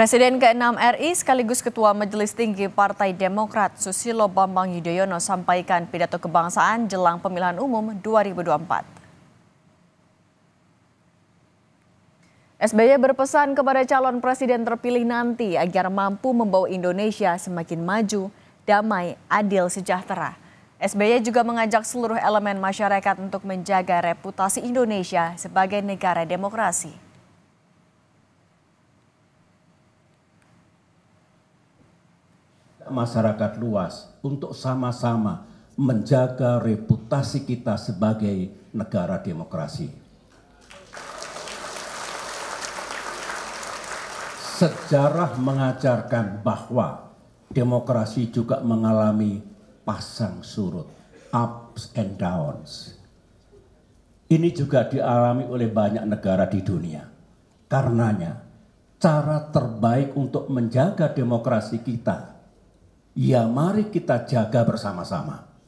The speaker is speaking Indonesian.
Presiden ke-6 RI sekaligus Ketua Majelis Tinggi Partai Demokrat Susilo Bambang Yudhoyono sampaikan pidato kebangsaan jelang pemilihan umum 2024. SBY berpesan kepada calon presiden terpilih nanti agar mampu membawa Indonesia semakin maju, damai, adil, sejahtera. SBY juga mengajak seluruh elemen masyarakat untuk menjaga reputasi Indonesia sebagai negara demokrasi. masyarakat luas untuk sama-sama menjaga reputasi kita sebagai negara demokrasi. Sejarah mengajarkan bahwa demokrasi juga mengalami pasang surut, ups and downs. Ini juga dialami oleh banyak negara di dunia. Karenanya, cara terbaik untuk menjaga demokrasi kita ya mari kita jaga bersama-sama.